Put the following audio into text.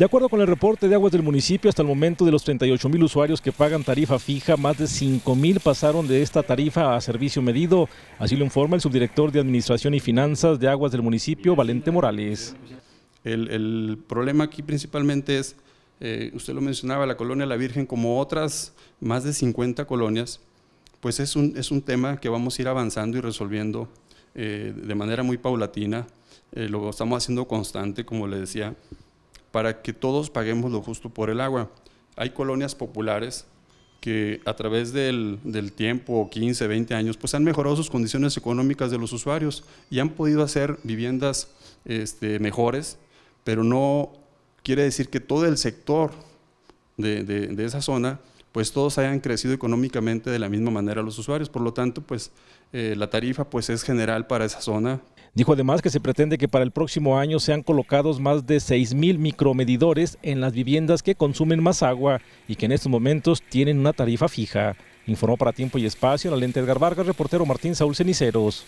De acuerdo con el reporte de aguas del municipio, hasta el momento de los 38 mil usuarios que pagan tarifa fija, más de 5 mil pasaron de esta tarifa a servicio medido. Así lo informa el subdirector de Administración y Finanzas de aguas del municipio, Valente Morales. El, problema aquí principalmente es, eh, usted lo mencionaba, la colonia La Virgen, como otras más de 50 colonias, pues es un, es un tema que vamos a ir avanzando y resolviendo eh, de manera muy paulatina. Eh, lo estamos haciendo constante, como le decía para que todos paguemos lo justo por el agua. Hay colonias populares que a través del, del, tiempo, 15, 20 años, pues han mejorado sus condiciones económicas de los usuarios y han podido hacer viviendas este, mejores, pero no quiere decir que todo el sector de, esa zona, pues todos hayan crecido económicamente de la misma manera los usuarios. Por lo tanto, pues eh, la tarifa pues es general para esa zona, Dijo además que se pretende que para el próximo año sean colocados más de 6.000 micromedidores en las viviendas que consumen más agua y que en estos momentos tienen una tarifa fija. Informó para Tiempo y Espacio la lente Edgar Vargas, reportero Martín Saúl Ceniceros.